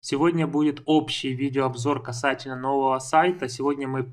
Сегодня будет общий видеообзор касательно нового сайта. Сегодня мы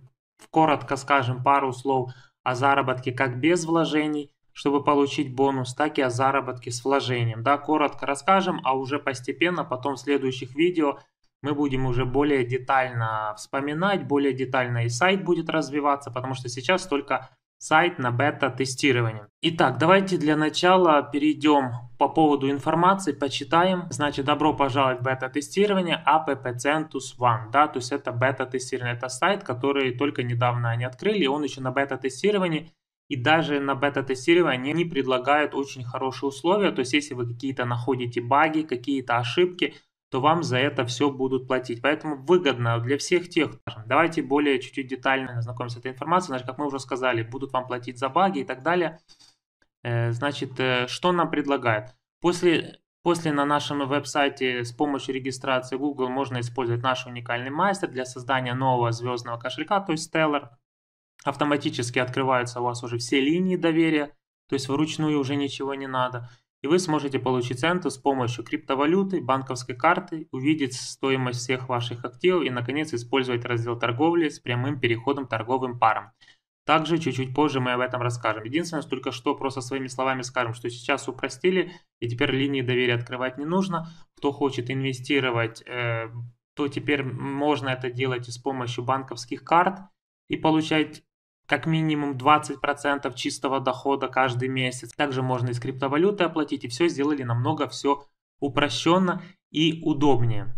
коротко скажем пару слов о заработке как без вложений, чтобы получить бонус, так и о заработке с вложением. Да, коротко расскажем, а уже постепенно потом в следующих видео мы будем уже более детально вспоминать, более детально и сайт будет развиваться, потому что сейчас только сайт на бета-тестирование. Итак, давайте для начала перейдем по поводу информации, почитаем. Значит, добро пожаловать в бета-тестирование app Centus One. Да, то есть это бета-тестирование, это сайт, который только недавно они открыли, он еще на бета-тестировании. И даже на бета-тестировании они предлагают очень хорошие условия. То есть, если вы какие-то находите баги, какие-то ошибки, то вам за это все будут платить. Поэтому выгодно для всех тех. Давайте более чуть-чуть детально ознакомимся с этой информацией. Значит, как мы уже сказали, будут вам платить за баги и так далее. Э, значит, э, что нам предлагает? После, после на нашем веб-сайте с помощью регистрации Google можно использовать наш уникальный мастер для создания нового звездного кошелька, то есть Stellar. Автоматически открываются у вас уже все линии доверия, то есть вручную уже ничего не надо и вы сможете получить центы с помощью криптовалюты, банковской карты, увидеть стоимость всех ваших активов и, наконец, использовать раздел торговли с прямым переходом торговым парам. Также чуть-чуть позже мы об этом расскажем. Единственное, только что просто своими словами скажем, что сейчас упростили, и теперь линии доверия открывать не нужно. Кто хочет инвестировать, э, то теперь можно это делать с помощью банковских карт и получать как минимум 20% чистого дохода каждый месяц. Также можно из криптовалюты оплатить, и все сделали намного все упрощенно и удобнее.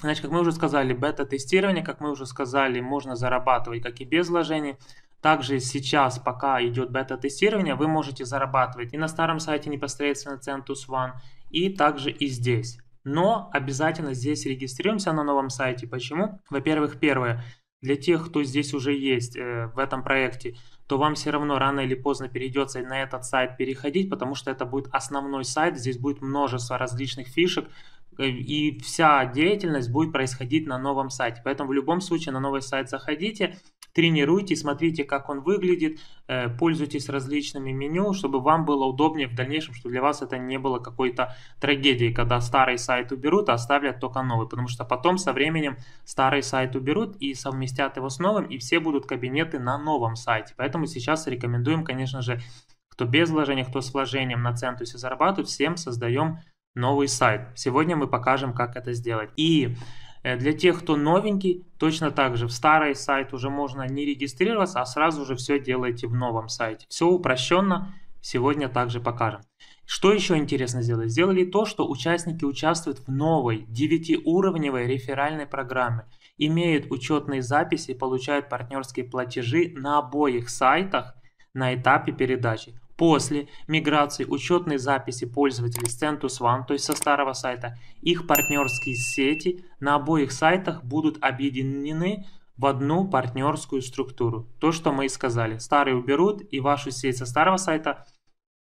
Значит, как мы уже сказали, бета-тестирование, как мы уже сказали, можно зарабатывать как и без вложений. Также сейчас, пока идет бета-тестирование, вы можете зарабатывать и на старом сайте непосредственно Centus One, и также и здесь. Но обязательно здесь регистрируемся на новом сайте. Почему? Во-первых, первое, для тех, кто здесь уже есть э, в этом проекте, то вам все равно рано или поздно перейдется на этот сайт переходить, потому что это будет основной сайт, здесь будет множество различных фишек, э, и вся деятельность будет происходить на новом сайте. Поэтому в любом случае на новый сайт заходите, тренируйте, смотрите, как он выглядит, э, пользуйтесь различными меню, чтобы вам было удобнее в дальнейшем, чтобы для вас это не было какой-то трагедией, когда старый сайт уберут, а оставлят только новый, потому что потом со временем старый сайт уберут и совместят его с новым, и все будут кабинеты на новом сайте. Поэтому сейчас рекомендуем, конечно же, кто без вложения, кто с вложением на центусе зарабатывает, всем создаем новый сайт. Сегодня мы покажем, как это сделать. И Э, для тех, кто новенький, точно так же в старый сайт уже можно не регистрироваться, а сразу же все делайте в новом сайте. Все упрощенно, сегодня также покажем. Что еще интересно сделали? Сделали то, что участники участвуют в новой 9-уровневой реферальной программе, имеют учетные записи и получают партнерские платежи на обоих сайтах на этапе передачи. После миграции учетной записи пользователей с Centus One, то есть со старого сайта, их партнерские сети на обоих сайтах будут объединены в одну партнерскую структуру. То, что мы и сказали. Старые уберут и вашу сеть со старого сайта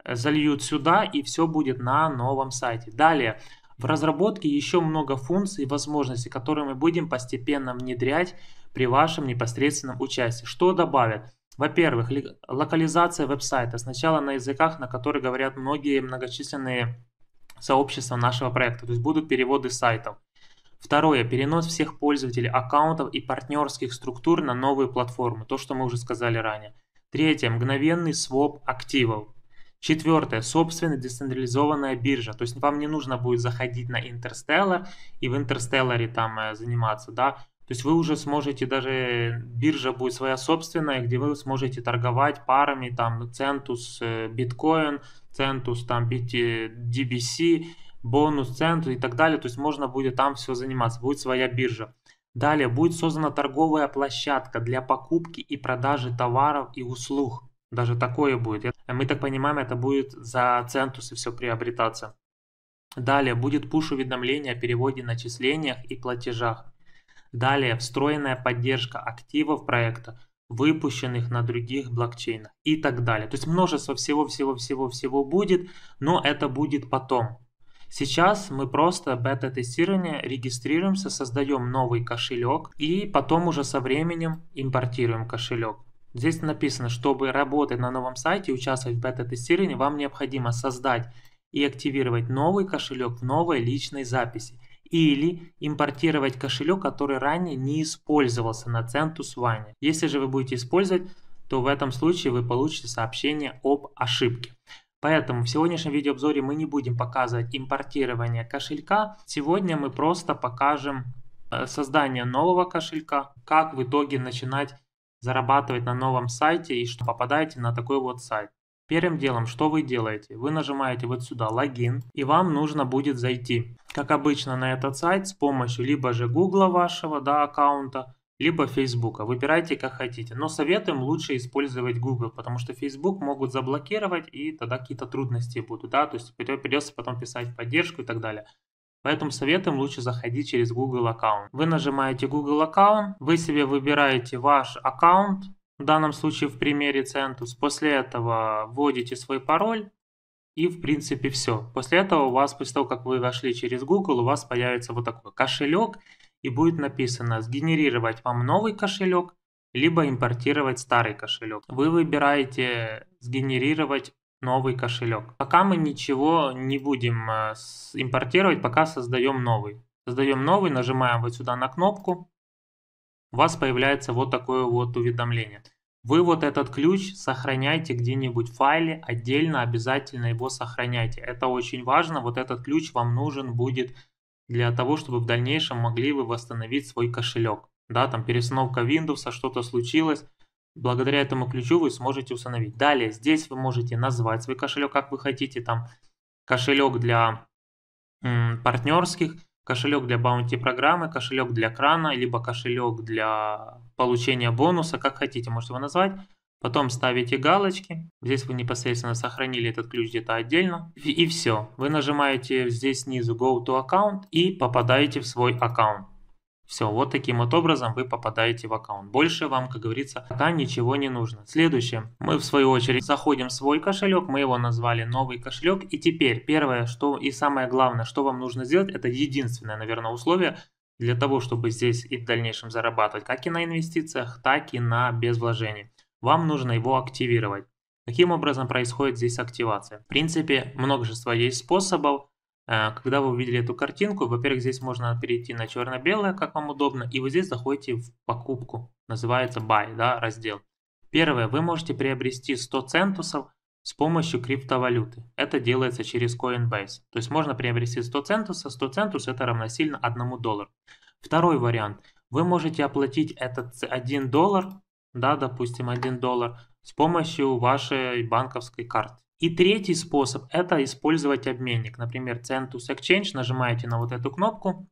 э, зальют сюда и все будет на новом сайте. Далее, в разработке еще много функций и возможностей, которые мы будем постепенно внедрять при вашем непосредственном участии. Что добавят? Во-первых, локализация веб-сайта сначала на языках, на которые говорят многие многочисленные сообщества нашего проекта, то есть будут переводы сайтов. Второе, перенос всех пользователей аккаунтов и партнерских структур на новые платформы, то, что мы уже сказали ранее. Третье, мгновенный своп активов. Четвертое, собственная децентрализованная биржа, то есть вам не нужно будет заходить на Interstellar и в Interstellar там э, заниматься, да, то есть вы уже сможете, даже биржа будет своя собственная, где вы сможете торговать парами, там, центус, э, биткоин, центус, там, DBC, бонус, центус и так далее. То есть можно будет там все заниматься, будет своя биржа. Далее будет создана торговая площадка для покупки и продажи товаров и услуг. Даже такое будет. Мы так понимаем, это будет за центусы все приобретаться. Далее будет пуш-уведомление о переводе, начислениях и платежах. Далее встроенная поддержка активов проекта, выпущенных на других блокчейнах и так далее. То есть множество всего-всего-всего-всего будет, но это будет потом. Сейчас мы просто бета-тестирование, регистрируемся, создаем новый кошелек и потом уже со временем импортируем кошелек. Здесь написано, чтобы работать на новом сайте и участвовать в бета-тестировании, вам необходимо создать и активировать новый кошелек в новой личной записи – или импортировать кошелек, который ранее не использовался на Centus One. Если же вы будете использовать, то в этом случае вы получите сообщение об ошибке. Поэтому в сегодняшнем видеообзоре мы не будем показывать импортирование кошелька. Сегодня мы просто покажем э, создание нового кошелька, как в итоге начинать зарабатывать на новом сайте и что попадаете на такой вот сайт. Первым делом, что вы делаете? Вы нажимаете вот сюда «Логин» и вам нужно будет зайти как обычно, на этот сайт с помощью либо же Google вашего да, аккаунта, либо Facebook. Выбирайте как хотите. Но советуем лучше использовать Google, потому что Facebook могут заблокировать и тогда какие-то трудности будут. Да? То есть придется потом писать поддержку и так далее. Поэтому советуем лучше заходить через Google аккаунт. Вы нажимаете Google аккаунт, вы себе выбираете ваш аккаунт, в данном случае в примере Centus. После этого вводите свой пароль, и в принципе все. После этого у вас, после того, как вы вошли через Google, у вас появится вот такой кошелек и будет написано сгенерировать вам новый кошелек, либо импортировать старый кошелек. Вы выбираете сгенерировать новый кошелек. Пока мы ничего не будем э, импортировать, пока создаем новый. Создаем новый, нажимаем вот сюда на кнопку. У вас появляется вот такое вот уведомление. Вы вот этот ключ сохраняйте где-нибудь в файле, отдельно обязательно его сохраняйте. Это очень важно, вот этот ключ вам нужен будет для того, чтобы в дальнейшем могли вы восстановить свой кошелек. Да, там перестановка Windows, что-то случилось, благодаря этому ключу вы сможете установить. Далее, здесь вы можете назвать свой кошелек, как вы хотите, там кошелек для м, партнерских, кошелек для баунти программы, кошелек для крана, либо кошелек для получения бонуса, как хотите, можете его назвать. Потом ставите галочки. Здесь вы непосредственно сохранили этот ключ где-то отдельно. И все. Вы нажимаете здесь снизу Go to Account и попадаете в свой аккаунт. Все, вот таким вот образом вы попадаете в аккаунт. Больше вам, как говорится, пока ничего не нужно. Следующее. Мы в свою очередь заходим в свой кошелек. Мы его назвали новый кошелек. И теперь первое, что и самое главное, что вам нужно сделать, это единственное, наверное, условие, для того, чтобы здесь и в дальнейшем зарабатывать как и на инвестициях, так и на без вложений. Вам нужно его активировать. Каким образом происходит здесь активация? В принципе, множество есть способов. Э, когда вы увидели эту картинку, во-первых, здесь можно перейти на черно-белое, как вам удобно, и вы здесь заходите в покупку, называется buy, да, раздел. Первое, вы можете приобрести 100 центусов с помощью криптовалюты. Это делается через Coinbase. То есть можно приобрести 100 центов центуса, 100 центов это равносильно 1 доллару. Второй вариант. Вы можете оплатить этот 1 доллар, да, допустим, 1 доллар с помощью вашей банковской карты. И третий способ – это использовать обменник. Например, Centus Exchange, нажимаете на вот эту кнопку,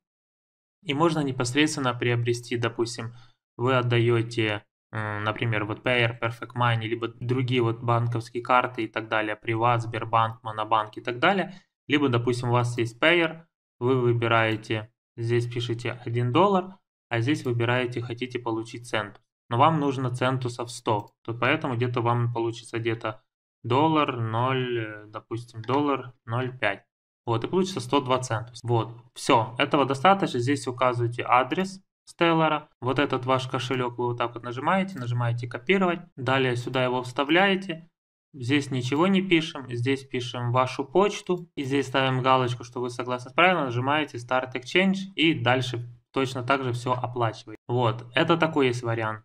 и можно непосредственно приобрести, допустим, вы отдаете Э, например, вот Payer, Perfect Money, либо другие вот банковские карты и так далее, Privat, Сбербанк, Монобанк и так далее. Либо, допустим, у вас есть Payer, вы выбираете, здесь пишите 1 доллар, а здесь выбираете, хотите получить цент. Но вам нужно центусов 100, то поэтому где-то вам получится где-то доллар 0, э, допустим, доллар 0,5. Вот, и получится 102 цента. Вот, все, этого достаточно. Здесь указываете адрес, Stellar. Вот этот ваш кошелек вы вот так вот нажимаете, нажимаете копировать. Далее сюда его вставляете. Здесь ничего не пишем, здесь пишем вашу почту. И здесь ставим галочку, что вы согласны с правилам, нажимаете Start Exchange и дальше точно так же все оплачиваете. Вот, это такой есть вариант.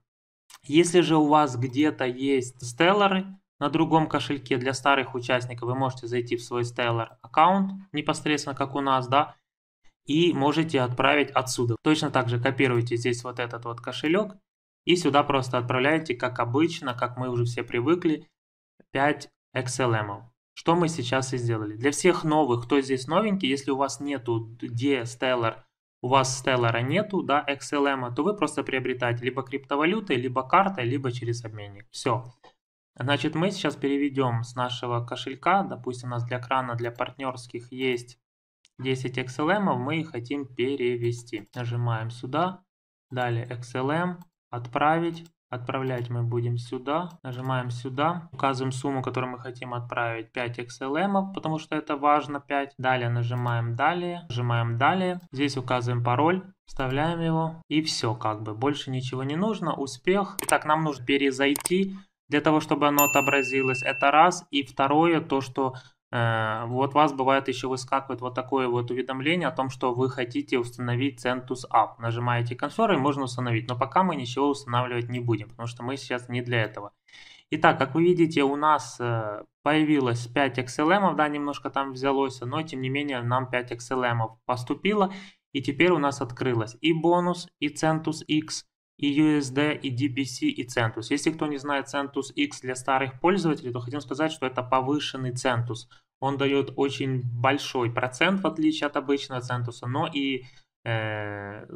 Если же у вас где-то есть стеллары на другом кошельке для старых участников, вы можете зайти в свой стеллар аккаунт непосредственно, как у нас, да, и можете отправить отсюда. Точно так же копируете здесь вот этот вот кошелек и сюда просто отправляете, как обычно, как мы уже все привыкли, 5 XLM. Что мы сейчас и сделали. Для всех новых, кто здесь новенький, если у вас нету где Stellar, у вас Stellar нету, да, XLM, то вы просто приобретаете либо криптовалютой, либо картой, либо через обменник. Все. Значит, мы сейчас переведем с нашего кошелька, допустим, у нас для крана, для партнерских есть 10 XLM мы хотим перевести. Нажимаем сюда, далее XLM, отправить. Отправлять мы будем сюда, нажимаем сюда, указываем сумму, которую мы хотим отправить, 5 XLM, потому что это важно, 5. Далее нажимаем далее, нажимаем далее, здесь указываем пароль, вставляем его и все как бы, больше ничего не нужно, успех. Итак, нам нужно перезайти для того, чтобы оно отобразилось, это раз. И второе, то, что Э, вот вас бывает еще выскакивает вот такое вот уведомление о том, что вы хотите установить CentOS App. Нажимаете консоль и можно установить, но пока мы ничего устанавливать не будем, потому что мы сейчас не для этого. Итак, как вы видите, у нас э, появилось 5 XLM, да, немножко там взялось, но тем не менее нам 5 XLM поступило, и теперь у нас открылось и бонус, и CentOS X, и USD, и DBC, и Centus. Если кто не знает Centus X для старых пользователей, то хотим сказать, что это повышенный Centus. Он дает очень большой процент, в отличие от обычного Centus, но и э,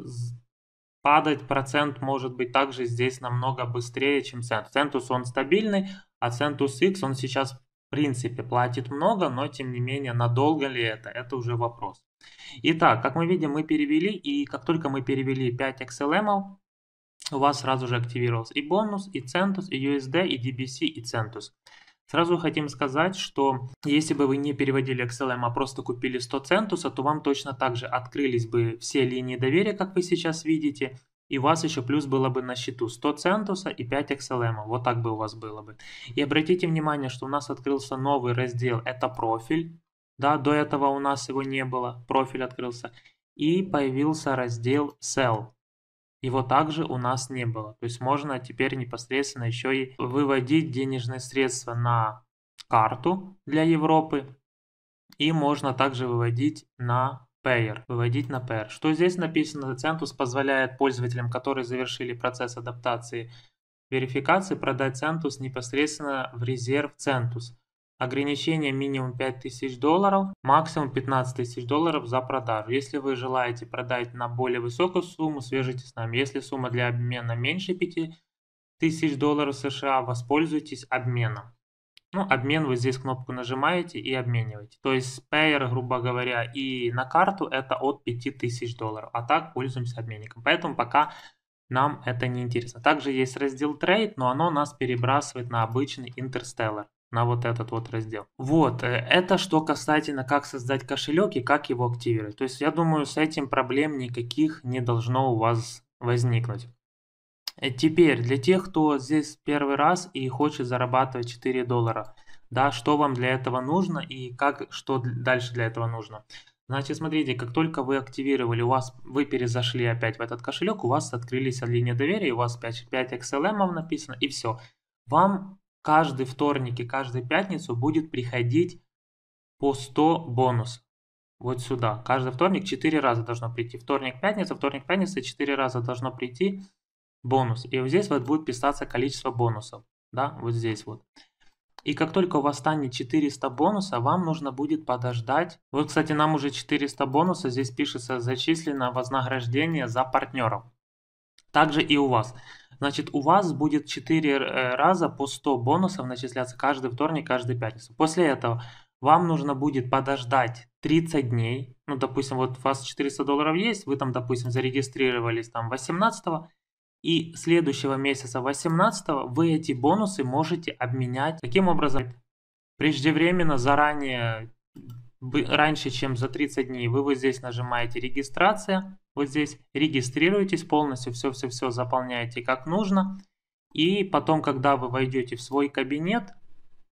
падать процент может быть также здесь намного быстрее, чем Centus. Centus он стабильный, а Centus X он сейчас в принципе платит много, но тем не менее надолго ли это, это уже вопрос. Итак, как мы видим, мы перевели, и как только мы перевели 5 XLM, у вас сразу же активировался и бонус, и Центус, и USD, и DBC, и Центус. Сразу хотим сказать, что если бы вы не переводили XLM, эм, а просто купили 100 центуса, то вам точно так же открылись бы все линии доверия, как вы сейчас видите, и у вас еще плюс было бы на счету 100 центуса и 5 XLM. Эм. Вот так бы у вас было бы. И обратите внимание, что у нас открылся новый раздел, это профиль. Да, до этого у нас его не было, профиль открылся. И появился раздел Sell его также у нас не было. То есть можно теперь непосредственно еще и выводить денежные средства на карту для Европы. И можно также выводить на Payer, выводить на Payer. Что здесь написано? Центус позволяет пользователям, которые завершили процесс адаптации верификации, продать Центус непосредственно в резерв Центус. Ограничение минимум 5000 долларов, максимум 15 тысяч долларов за продажу. Если вы желаете продать на более высокую сумму, свяжитесь с нами. Если сумма для обмена меньше 5000 долларов США, воспользуйтесь обменом. Ну, обмен вы здесь кнопку нажимаете и обмениваете. То есть Payer, грубо говоря, и на карту это от 5000 долларов. А так пользуемся обменником. Поэтому пока нам это не интересно. Также есть раздел Trade, но оно нас перебрасывает на обычный Interstellar на вот этот вот раздел. Вот, э, это что касательно как создать кошелек и как его активировать. То есть я думаю, с этим проблем никаких не должно у вас возникнуть. Э, теперь, для тех, кто здесь первый раз и хочет зарабатывать 4 доллара, да, что вам для этого нужно и как, что дальше для этого нужно. Значит, смотрите, как только вы активировали, у вас вы перезашли опять в этот кошелек, у вас открылись линии доверия, у вас 5, 5 XLM написано и все. Вам каждый вторник и каждую пятницу будет приходить по 100 бонусов. Вот сюда. Каждый вторник 4 раза должно прийти. Вторник, пятница, вторник, пятница 4 раза должно прийти бонус. И вот здесь вот будет писаться количество бонусов. Да, вот здесь вот. И как только у вас станет 400 бонуса, вам нужно будет подождать. Вот, кстати, нам уже 400 бонуса. Здесь пишется зачислено вознаграждение за партнеров. Также и у вас значит у вас будет 4 э, раза по 100 бонусов начисляться каждый вторник, каждый пятницу. После этого вам нужно будет подождать 30 дней. Ну, допустим, вот у вас 400 долларов есть, вы там, допустим, зарегистрировались там 18 и следующего месяца 18 вы эти бонусы можете обменять. Таким образом, преждевременно, заранее раньше, чем за 30 дней, вы вот здесь нажимаете «Регистрация», вот здесь регистрируетесь полностью, все-все-все заполняете как нужно. И потом, когда вы войдете в свой кабинет,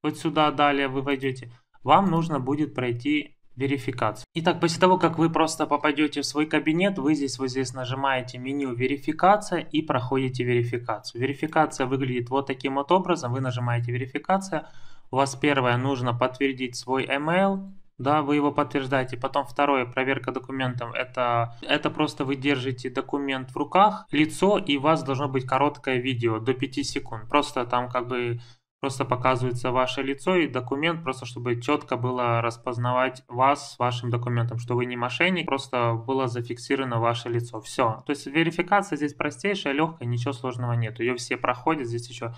вот сюда далее вы войдете, вам нужно будет пройти верификацию. Итак, после того, как вы просто попадете в свой кабинет, вы здесь вот здесь нажимаете меню верификация и проходите верификацию. Верификация выглядит вот таким вот образом. Вы нажимаете верификация. У вас первое нужно подтвердить свой email да, вы его подтверждаете. Потом второе, проверка документов, это, это просто вы держите документ в руках, лицо, и у вас должно быть короткое видео до 5 секунд. Просто там как бы просто показывается ваше лицо и документ, просто чтобы четко было распознавать вас с вашим документом, что вы не мошенник, просто было зафиксировано ваше лицо. Все. То есть верификация здесь простейшая, легкая, ничего сложного нет. Ее все проходят, здесь еще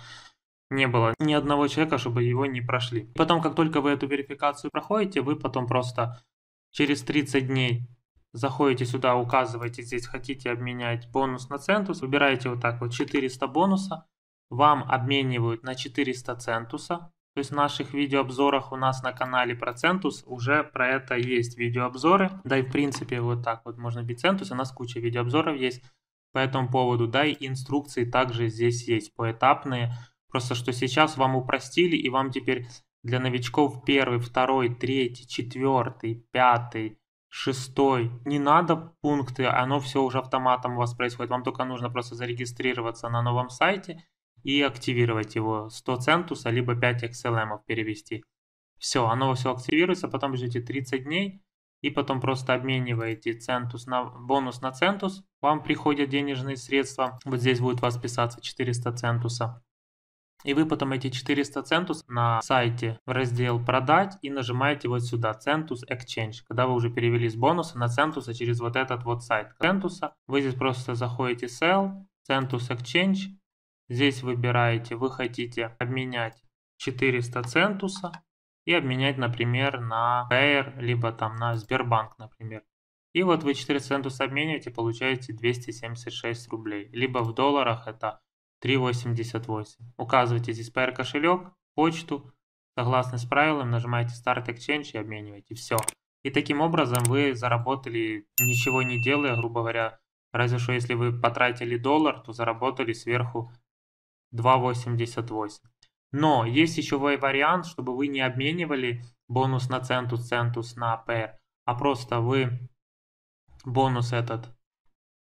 не было ни одного человека, чтобы его не прошли. Потом, как только вы эту верификацию проходите, вы потом просто через 30 дней заходите сюда, указываете здесь, хотите обменять бонус на центус, выбираете вот так вот 400 бонуса, вам обменивают на 400 центуса, то есть в наших видеообзорах у нас на канале про центус уже про это есть видеообзоры, да и в принципе вот так вот можно бить центус, у нас куча видеообзоров есть по этому поводу, да и инструкции также здесь есть поэтапные, Просто что сейчас вам упростили, и вам теперь для новичков первый, второй, третий, четвертый, пятый, шестой. Не надо пункты, оно все уже автоматом у вас происходит. Вам только нужно просто зарегистрироваться на новом сайте и активировать его. 100 центуса, либо 5 XLM перевести. Все, оно все активируется, потом ждете 30 дней, и потом просто обмениваете центус на, бонус на центус. Вам приходят денежные средства, вот здесь будет у вас писаться 400 центуса. И вы потом эти 400 центус на сайте в раздел «Продать» и нажимаете вот сюда «Центус Exchange», когда вы уже перевели с бонуса на центуса через вот этот вот сайт центуса. Вы здесь просто заходите «Sell», «Центус Exchange», здесь выбираете, вы хотите обменять 400 центуса и обменять, например, на Air, либо там на Сбербанк, например. И вот вы 4 центуса обмениваете, получаете 276 рублей. Либо в долларах это 3.88. Указывайте здесь PR кошелек, почту. Согласно с правилам, нажимаете Start Exchange и обмениваете. Все. И таким образом вы заработали, ничего не делая, грубо говоря, разве что если вы потратили доллар, то заработали сверху 2.88. Но есть еще вариант, чтобы вы не обменивали бонус на центус, центус на PR, а просто вы бонус этот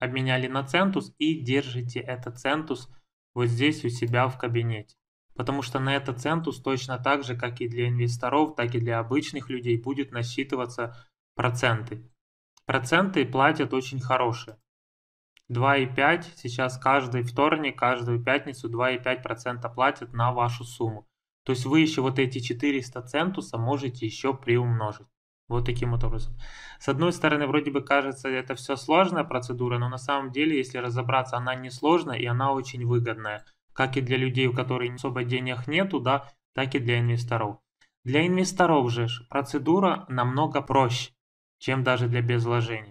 обменяли на центус и держите этот центус – вот здесь у себя в кабинете. Потому что на этот центус точно так же, как и для инвесторов, так и для обычных людей будет насчитываться проценты. Проценты платят очень хорошие. 2,5 сейчас каждый вторник, каждую пятницу 2,5% платят на вашу сумму. То есть вы еще вот эти 400 центуса можете еще приумножить. Вот таким вот образом. С одной стороны, вроде бы кажется, это все сложная процедура, но на самом деле, если разобраться, она не сложная и она очень выгодная. Как и для людей, у которых особо денег нету, да, так и для инвесторов. Для инвесторов же процедура намного проще, чем даже для без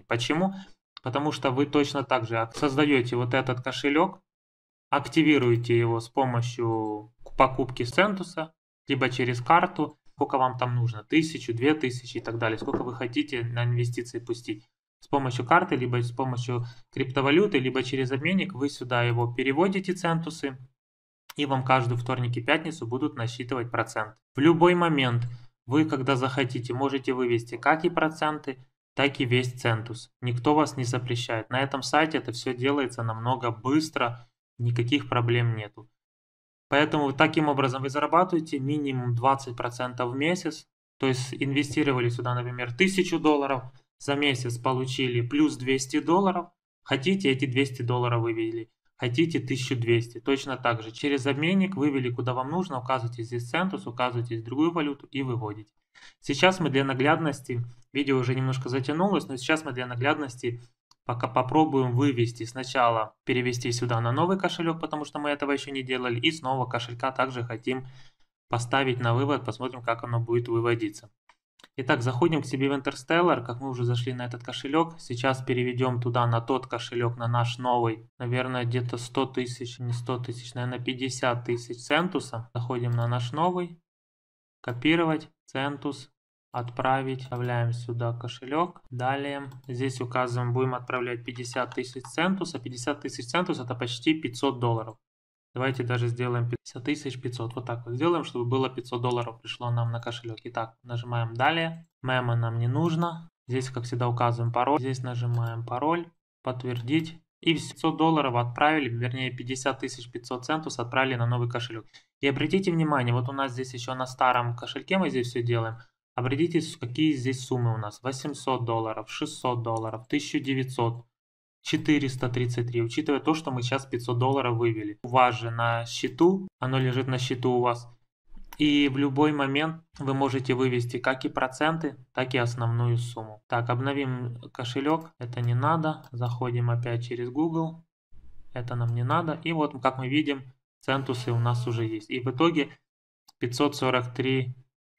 Почему? Потому что вы точно так же создаете вот этот кошелек, активируете его с помощью покупки Сентуса, либо через карту, сколько вам там нужно, тысячу, две тысячи и так далее, сколько вы хотите на инвестиции пустить. С помощью карты, либо с помощью криптовалюты, либо через обменник вы сюда его переводите, центусы, и вам каждую вторник и пятницу будут насчитывать процент. В любой момент вы, когда захотите, можете вывести как и проценты, так и весь центус. Никто вас не запрещает. На этом сайте это все делается намного быстро, никаких проблем нету. Поэтому таким образом вы зарабатываете минимум 20% в месяц. То есть инвестировали сюда, например, 1000 долларов, за месяц получили плюс 200 долларов, хотите эти 200 долларов вывели, хотите 1200. Точно так же через обменник вывели куда вам нужно, указываете здесь центус, указываете здесь другую валюту и выводите. Сейчас мы для наглядности, видео уже немножко затянулось, но сейчас мы для наглядности Пока попробуем вывести сначала, перевести сюда на новый кошелек, потому что мы этого еще не делали. И снова кошелька также хотим поставить на вывод, посмотрим, как оно будет выводиться. Итак, заходим к себе в Interstellar, как мы уже зашли на этот кошелек. Сейчас переведем туда на тот кошелек, на наш новый, наверное, где-то 100 тысяч, не 100 тысяч, наверное, 50 тысяч центуса. Заходим на наш новый, копировать, центус, отправить, вставляем сюда кошелек, далее здесь указываем, будем отправлять 50 тысяч центус, а 50 тысяч центус это почти 500 долларов. Давайте даже сделаем 50 тысяч 500, вот так вот сделаем, чтобы было 500 долларов пришло нам на кошелек. Итак, нажимаем далее, мема нам не нужно, здесь как всегда указываем пароль, здесь нажимаем пароль, подтвердить. И 500 долларов отправили, вернее 50 тысяч 500 центов отправили на новый кошелек. И обратите внимание, вот у нас здесь еще на старом кошельке мы здесь все делаем, Обратитесь, какие здесь суммы у нас. 800 долларов, 600 долларов, 1900, 433. Учитывая то, что мы сейчас 500 долларов вывели. У вас же на счету, оно лежит на счету у вас. И в любой момент вы можете вывести как и проценты, так и основную сумму. Так, обновим кошелек. Это не надо. Заходим опять через Google. Это нам не надо. И вот, как мы видим, центусы у нас уже есть. И в итоге 543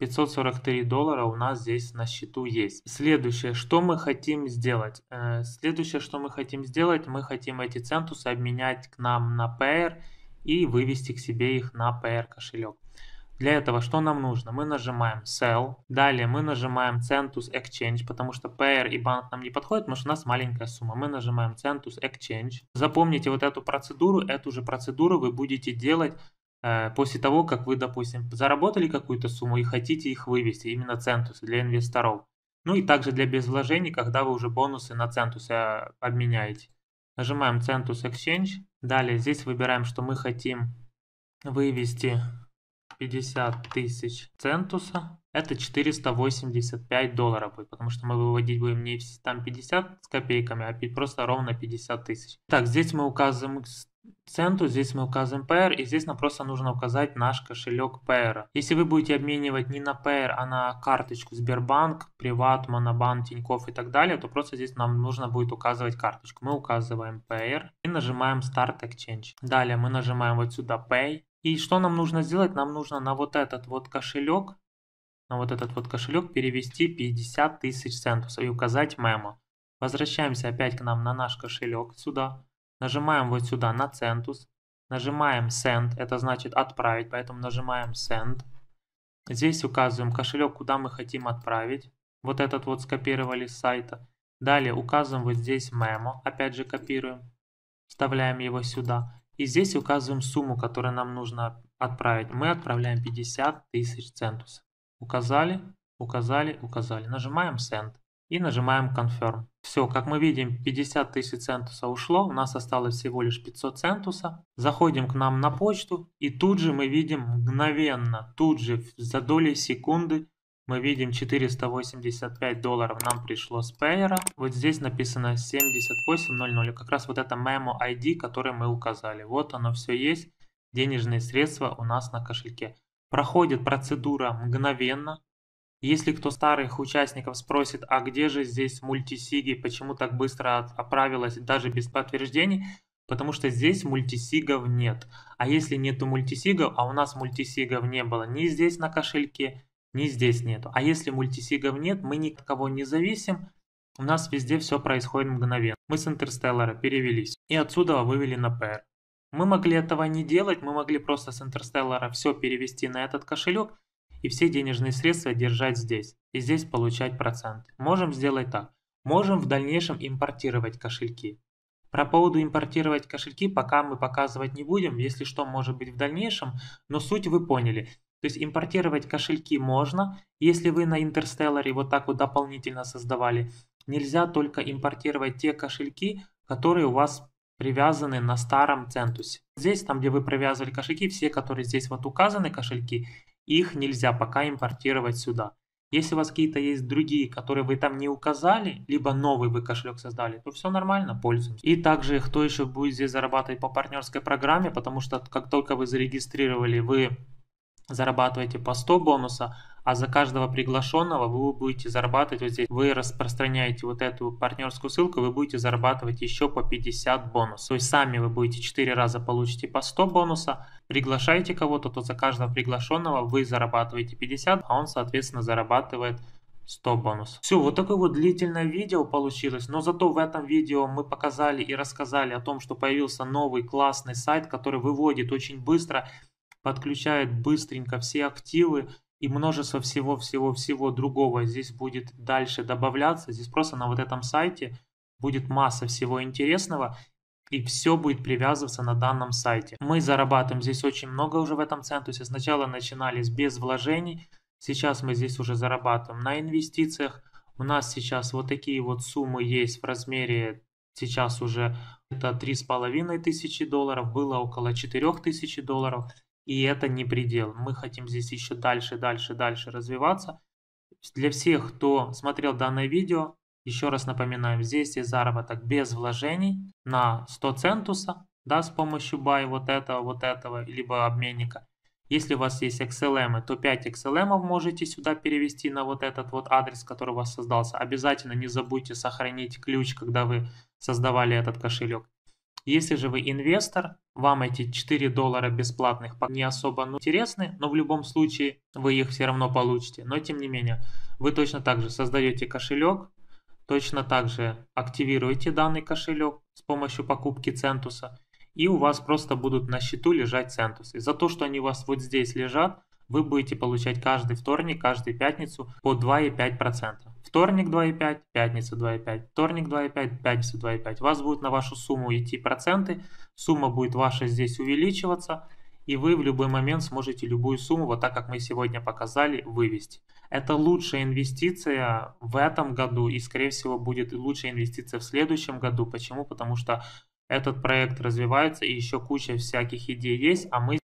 543 доллара у нас здесь на счету есть. Следующее, что мы хотим сделать? Э, следующее, что мы хотим сделать, мы хотим эти центусы обменять к нам на PR и вывести к себе их на PR кошелек. Для этого что нам нужно? Мы нажимаем Sell, далее мы нажимаем Centus Exchange, потому что PR и банк нам не подходят, потому что у нас маленькая сумма. Мы нажимаем Centus Exchange. Запомните вот эту процедуру, эту же процедуру вы будете делать Э, после того, как вы, допустим, заработали какую-то сумму и хотите их вывести, именно центусы для инвесторов. Ну и также для без когда вы уже бонусы на центусы э, обменяете. Нажимаем центус Exchange. Далее здесь выбираем, что мы хотим вывести 50 тысяч центуса. Это 485 долларов будет, потому что мы выводить будем не там 50 с копейками, а просто ровно 50 тысяч. Так, здесь мы указываем центу, здесь мы указываем Pair, и здесь нам просто нужно указать наш кошелек Pair. Если вы будете обменивать не на Pair, а на карточку Сбербанк, Приват, Монобанк, Тинькофф и так далее, то просто здесь нам нужно будет указывать карточку. Мы указываем Pair и нажимаем Start Exchange. Далее мы нажимаем вот сюда Pay, и что нам нужно сделать? Нам нужно на вот этот вот кошелек, на вот этот вот кошелек перевести 50 тысяч центов и указать мемо. Возвращаемся опять к нам на наш кошелек сюда. Нажимаем вот сюда на центус. Нажимаем send, это значит отправить, поэтому нажимаем send. Здесь указываем кошелек, куда мы хотим отправить. Вот этот вот скопировали с сайта. Далее указываем вот здесь мемо, опять же копируем. Вставляем его сюда. И здесь указываем сумму, которую нам нужно отправить. Мы отправляем 50 тысяч центусов. Указали, указали, указали. Нажимаем Send и нажимаем Confirm. Все, как мы видим, 50 тысяч центуса ушло, у нас осталось всего лишь 500 центуса. Заходим к нам на почту и тут же мы видим мгновенно, тут же за доли секунды мы видим 485 долларов нам пришло с Payer. Вот здесь написано 7800. Как раз вот это мемо ID, который мы указали. Вот оно все есть. Денежные средства у нас на кошельке. Проходит процедура мгновенно. Если кто старых участников спросит, а где же здесь мультисиги, почему так быстро оправилась даже без подтверждений, потому что здесь мультисигов нет. А если нету мультисигов, а у нас мультисигов не было ни здесь на кошельке, ни здесь нету. А если мультисигов нет, мы ни от кого не зависим, у нас везде все происходит мгновенно. Мы с Интерстеллара перевелись и отсюда вывели на PR. Мы могли этого не делать, мы могли просто с Интерстеллара все перевести на этот кошелек и все денежные средства держать здесь и здесь получать проценты. Можем сделать так. Можем в дальнейшем импортировать кошельки. Про поводу импортировать кошельки пока мы показывать не будем, если что может быть в дальнейшем, но суть вы поняли. То есть импортировать кошельки можно, если вы на Интерстелларе вот так вот дополнительно создавали. Нельзя только импортировать те кошельки, которые у вас привязаны на старом центусе. Здесь, там где вы привязывали кошельки, все, которые здесь вот указаны кошельки, их нельзя пока импортировать сюда. Если у вас какие-то есть другие, которые вы там не указали, либо новый вы кошелек создали, то все нормально, пользуемся. И также, кто еще будет здесь зарабатывать по партнерской программе, потому что как только вы зарегистрировали, вы зарабатываете по 100 бонуса, а за каждого приглашенного вы будете зарабатывать вот здесь. Вы распространяете вот эту партнерскую ссылку, вы будете зарабатывать еще по 50 бонусов. То есть сами вы будете 4 раза получите по 100 бонуса. Приглашаете кого-то, то за каждого приглашенного вы зарабатываете 50, а он, соответственно, зарабатывает 100 бонус. Все, вот такое вот длительное видео получилось, но зато в этом видео мы показали и рассказали о том, что появился новый классный сайт, который выводит очень быстро подключает быстренько все активы и множество всего-всего-всего другого здесь будет дальше добавляться. Здесь просто на вот этом сайте будет масса всего интересного и все будет привязываться на данном сайте. Мы зарабатываем здесь очень много уже в этом центре. Сначала начинались без вложений, сейчас мы здесь уже зарабатываем на инвестициях. У нас сейчас вот такие вот суммы есть в размере сейчас уже это три с половиной тысячи долларов, было около четырех тысячи долларов. И это не предел. Мы хотим здесь еще дальше, дальше, дальше развиваться. Для всех, кто смотрел данное видео, еще раз напоминаем, здесь есть заработок без вложений на 100 центуса, да, с помощью buy вот этого, вот этого, либо обменника. Если у вас есть XLM, то 5 XLM можете сюда перевести на вот этот вот адрес, который у вас создался. Обязательно не забудьте сохранить ключ, когда вы создавали этот кошелек. Если же вы инвестор, вам эти 4 доллара бесплатных не особо ну, интересны, но в любом случае вы их все равно получите. Но тем не менее, вы точно так же создаете кошелек, точно так же активируете данный кошелек с помощью покупки центуса, и у вас просто будут на счету лежать центусы. За то, что они у вас вот здесь лежат, вы будете получать каждый вторник, каждую пятницу по 2,5% вторник 2,5, пятница 2,5, вторник 2,5, пятница 2,5. У вас будут на вашу сумму идти проценты, сумма будет ваша здесь увеличиваться, и вы в любой момент сможете любую сумму, вот так как мы сегодня показали, вывести. Это лучшая инвестиция в этом году и, скорее всего, будет лучшая инвестиция в следующем году. Почему? Потому что этот проект развивается и еще куча всяких идей есть, а мы